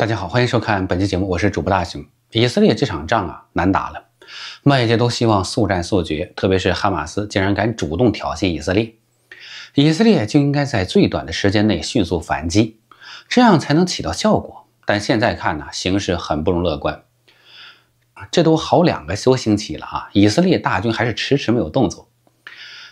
大家好，欢迎收看本期节目，我是主播大熊。以色列这场仗啊难打了，外界都希望速战速决，特别是哈马斯竟然敢主动挑衅以色列，以色列就应该在最短的时间内迅速反击，这样才能起到效果。但现在看呢，形势很不容乐观这都好两个多星期了啊，以色列大军还是迟迟没有动作。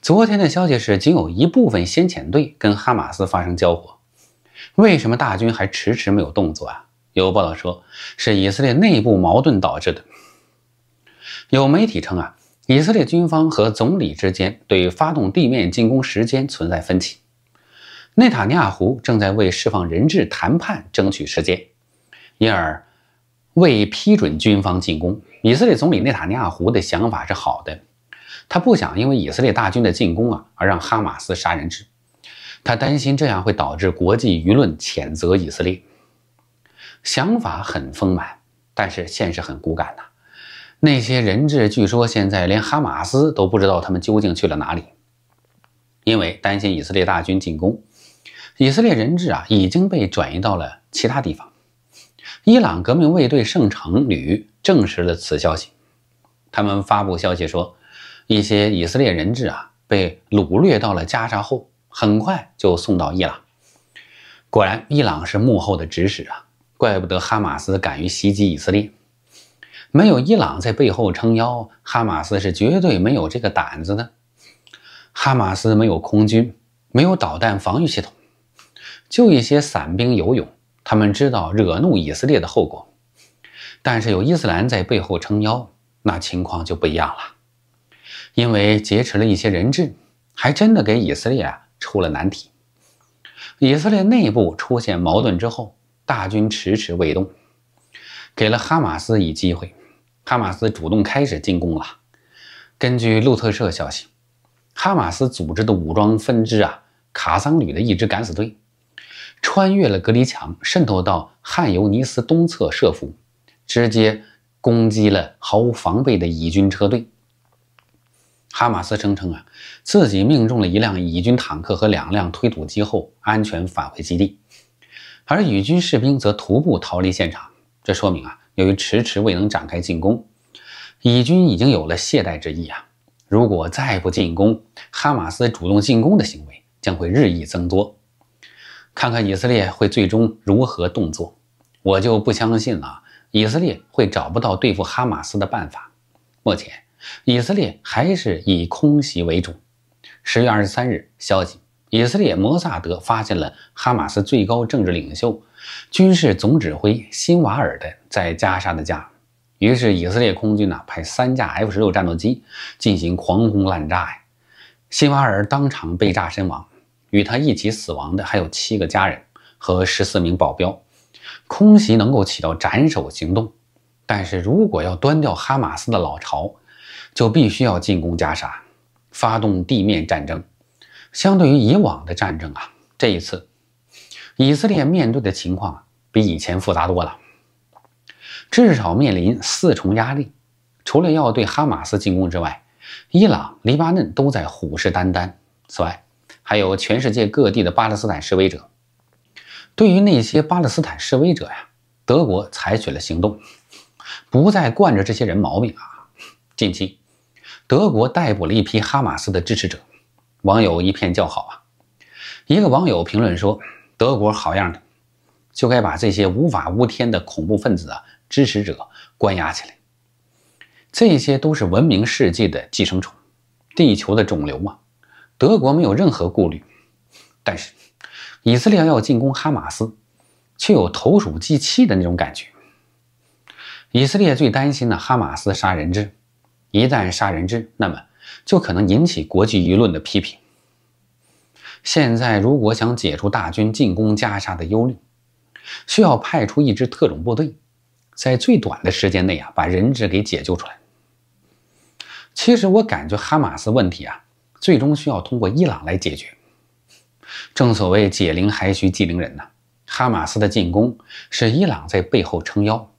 昨天的消息是，仅有一部分先遣队跟哈马斯发生交火，为什么大军还迟迟没有动作啊？有报道说，是以色列内部矛盾导致的。有媒体称啊，以色列军方和总理之间对发动地面进攻时间存在分歧。内塔尼亚胡正在为释放人质谈判争取时间，因而未批准军方进攻。以色列总理内塔尼亚胡的想法是好的，他不想因为以色列大军的进攻啊而让哈马斯杀人质，他担心这样会导致国际舆论谴责以色列。想法很丰满，但是现实很骨感呐。那些人质据说现在连哈马斯都不知道他们究竟去了哪里，因为担心以色列大军进攻，以色列人质啊已经被转移到了其他地方。伊朗革命卫队圣城旅证实了此消息，他们发布消息说，一些以色列人质啊被掳掠到了加沙后，很快就送到伊朗。果然，伊朗是幕后的指使啊。怪不得哈马斯敢于袭击以色列，没有伊朗在背后撑腰，哈马斯是绝对没有这个胆子的。哈马斯没有空军，没有导弹防御系统，就一些散兵游勇。他们知道惹怒以色列的后果，但是有伊斯兰在背后撑腰，那情况就不一样了。因为劫持了一些人质，还真的给以色列啊出了难题。以色列内部出现矛盾之后。大军迟迟未动，给了哈马斯以机会。哈马斯主动开始进攻了。根据路透社消息，哈马斯组织的武装分支啊卡桑旅的一支敢死队，穿越了隔离墙，渗透到汉尤尼斯东侧设伏，直接攻击了毫无防备的以军车队。哈马斯声称啊自己命中了一辆以军坦克和两辆推土机后，安全返回基地。而以军士兵则徒步逃离现场，这说明啊，由于迟迟未能展开进攻，以军已经有了懈怠之意啊。如果再不进攻，哈马斯主动进攻的行为将会日益增多。看看以色列会最终如何动作，我就不相信了，以色列会找不到对付哈马斯的办法。目前，以色列还是以空袭为主。十月二十三日，消息。以色列摩萨德发现了哈马斯最高政治领袖、军事总指挥辛瓦尔的在加沙的家，于是以色列空军呢派三架 F-16 战斗机进行狂轰滥炸呀，辛瓦尔当场被炸身亡，与他一起死亡的还有七个家人和十四名保镖。空袭能够起到斩首行动，但是如果要端掉哈马斯的老巢，就必须要进攻加沙，发动地面战争。相对于以往的战争啊，这一次以色列面对的情况比以前复杂多了，至少面临四重压力。除了要对哈马斯进攻之外，伊朗、黎巴嫩都在虎视眈眈。此外，还有全世界各地的巴勒斯坦示威者。对于那些巴勒斯坦示威者呀，德国采取了行动，不再惯着这些人毛病啊。近期，德国逮捕了一批哈马斯的支持者。网友一片叫好啊！一个网友评论说：“德国好样的，就该把这些无法无天的恐怖分子啊、支持者关押起来。这些都是文明世界的寄生虫，地球的肿瘤嘛。德国没有任何顾虑，但是以色列要进攻哈马斯，却有投鼠忌器的那种感觉。以色列最担心的哈马斯杀人质，一旦杀人质，那么……”就可能引起国际舆论的批评。现在，如果想解除大军进攻加沙的忧虑，需要派出一支特种部队，在最短的时间内啊把人质给解救出来。其实，我感觉哈马斯问题啊，最终需要通过伊朗来解决。正所谓解铃还需系铃人呐，哈马斯的进攻是伊朗在背后撑腰，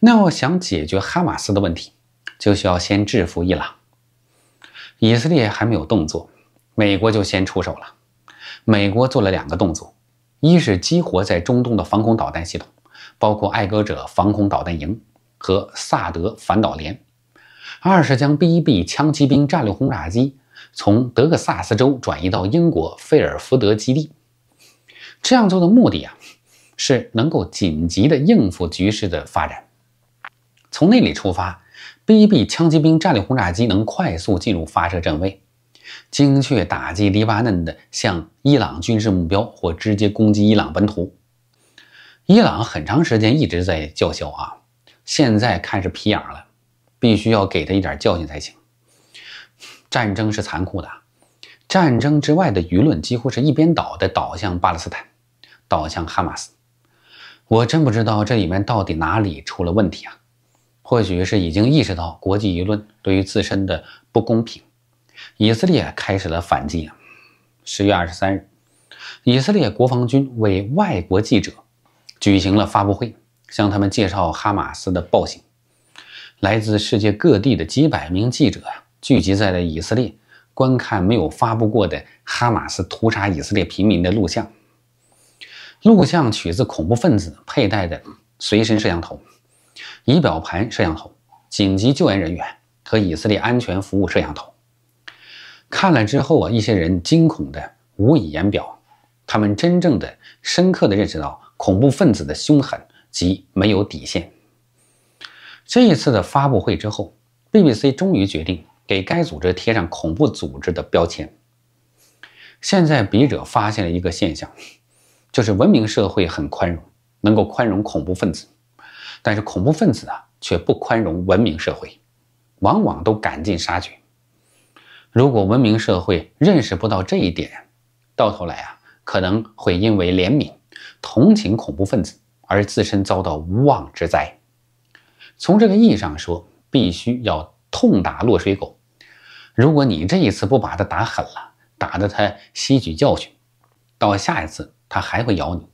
那要想解决哈马斯的问题，就需要先制服伊朗。以色列还没有动作，美国就先出手了。美国做了两个动作：一是激活在中东的防空导弹系统，包括爱国者防空导弹营和萨德反导联；二是将 B-1B 枪骑兵战略轰炸机从德克萨斯州转移到英国费尔福德基地。这样做的目的啊，是能够紧急的应付局势的发展。从那里出发。b B 枪击兵战略轰炸机能快速进入发射阵位，精确打击黎巴嫩的向伊朗军事目标，或直接攻击伊朗本土。伊朗很长时间一直在叫嚣啊，现在开始皮痒了，必须要给他一点教训才行。战争是残酷的，战争之外的舆论几乎是一边倒的，倒向巴勒斯坦，倒向哈马斯。我真不知道这里面到底哪里出了问题啊！或许是已经意识到国际舆论对于自身的不公平，以色列开始了反击啊！十月二十三日，以色列国防军为外国记者举行了发布会，向他们介绍哈马斯的暴行。来自世界各地的几百名记者呀，聚集在了以色列，观看没有发布过的哈马斯屠杀以色列平民的录像。录像取自恐怖分子佩戴的随身摄像头。仪表盘摄像头、紧急救援人员和以色列安全服务摄像头，看了之后啊，一些人惊恐的无以言表，他们真正的深刻的认识到恐怖分子的凶狠及没有底线。这一次的发布会之后，BBC 终于决定给该组织贴上恐怖组织的标签。现在笔者发现了一个现象，就是文明社会很宽容，能够宽容恐怖分子。但是恐怖分子啊，却不宽容文明社会，往往都赶尽杀绝。如果文明社会认识不到这一点，到头来啊，可能会因为怜悯、同情恐怖分子而自身遭到无妄之灾。从这个意义上说，必须要痛打落水狗。如果你这一次不把他打狠了，打得他吸取教训，到下一次他还会咬你，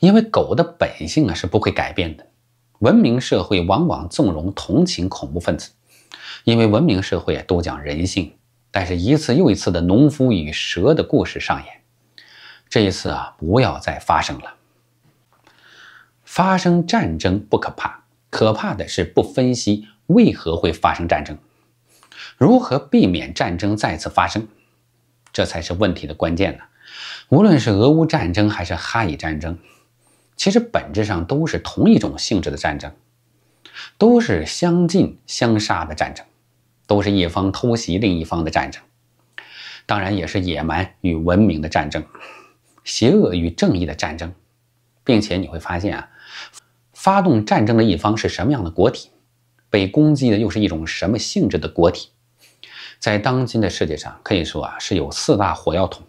因为狗的本性啊是不会改变的。文明社会往往纵容同情恐怖分子，因为文明社会都讲人性，但是一次又一次的农夫与蛇的故事上演，这一次啊不要再发生了。发生战争不可怕，可怕的是不分析为何会发生战争，如何避免战争再次发生，这才是问题的关键呢。无论是俄乌战争还是哈以战争。其实本质上都是同一种性质的战争，都是相近相杀的战争，都是一方偷袭另一方的战争，当然也是野蛮与文明的战争，邪恶与正义的战争，并且你会发现啊，发动战争的一方是什么样的国体，被攻击的又是一种什么性质的国体，在当今的世界上可以说啊是有四大火药桶，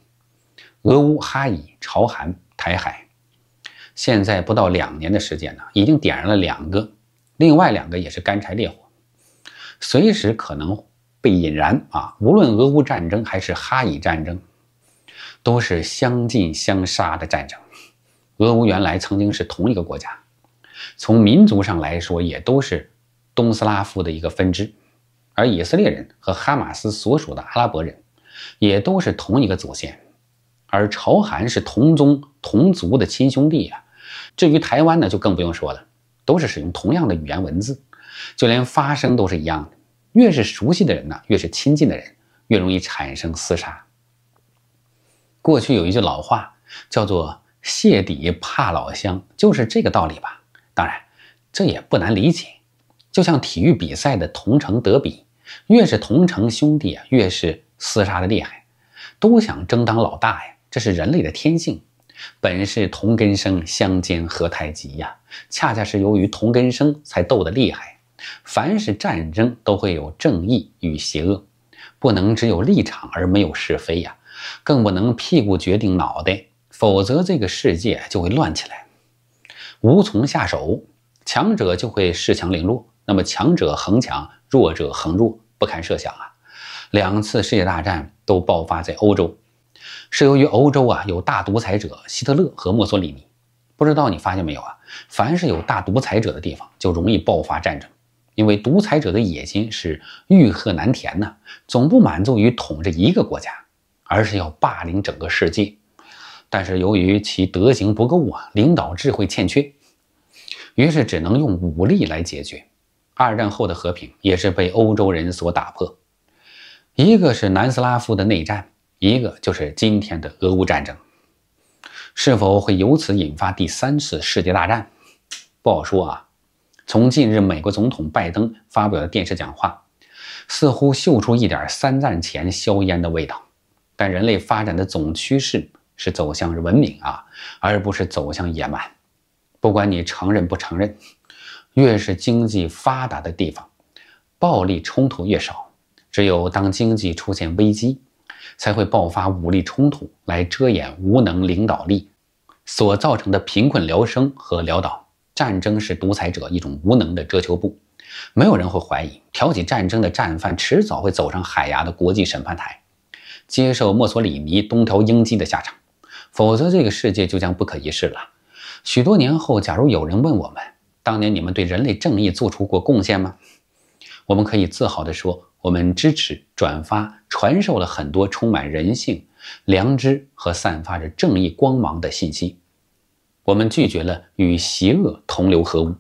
俄乌、哈以、朝韩、台海。现在不到两年的时间呢，已经点燃了两个，另外两个也是干柴烈火，随时可能被引燃啊！无论俄乌战争还是哈以战争，都是相近相杀的战争。俄乌原来曾经是同一个国家，从民族上来说也都是东斯拉夫的一个分支，而以色列人和哈马斯所属的阿拉伯人也都是同一个祖先，而朝韩是同宗同族的亲兄弟啊！至于台湾呢，就更不用说了，都是使用同样的语言文字，就连发声都是一样的。越是熟悉的人呢，越是亲近的人，越容易产生厮杀。过去有一句老话叫做“谢底怕老乡”，就是这个道理吧？当然，这也不难理解。就像体育比赛的同城德比，越是同城兄弟啊，越是厮杀的厉害，都想争当老大呀。这是人类的天性。本是同根生，相煎何太急呀？恰恰是由于同根生，才斗得厉害。凡是战争，都会有正义与邪恶，不能只有立场而没有是非呀。更不能屁股决定脑袋，否则这个世界就会乱起来，无从下手。强者就会恃强凌弱，那么强者恒强，弱者恒弱，不堪设想啊！两次世界大战都爆发在欧洲。是由于欧洲啊有大独裁者希特勒和墨索里尼，不知道你发现没有啊？凡是有大独裁者的地方，就容易爆发战争，因为独裁者的野心是欲壑难填呐，总不满足于统治一个国家，而是要霸凌整个世界。但是由于其德行不够啊，领导智慧欠缺，于是只能用武力来解决。二战后的和平也是被欧洲人所打破，一个是南斯拉夫的内战。一个就是今天的俄乌战争，是否会由此引发第三次世界大战？不好说啊。从近日美国总统拜登发表的电视讲话，似乎嗅出一点三战前硝烟的味道。但人类发展的总趋势是走向文明啊，而不是走向野蛮。不管你承认不承认，越是经济发达的地方，暴力冲突越少。只有当经济出现危机，才会爆发武力冲突，来遮掩无能领导力所造成的贫困、潦生和潦倒。战争是独裁者一种无能的遮羞布。没有人会怀疑挑起战争的战犯迟早会走上海牙的国际审判台，接受墨索里尼、东条英机的下场。否则，这个世界就将不可一世了。许多年后，假如有人问我们，当年你们对人类正义做出过贡献吗？我们可以自豪地说，我们支持转发，传授了很多充满人性、良知和散发着正义光芒的信息。我们拒绝了与邪恶同流合污。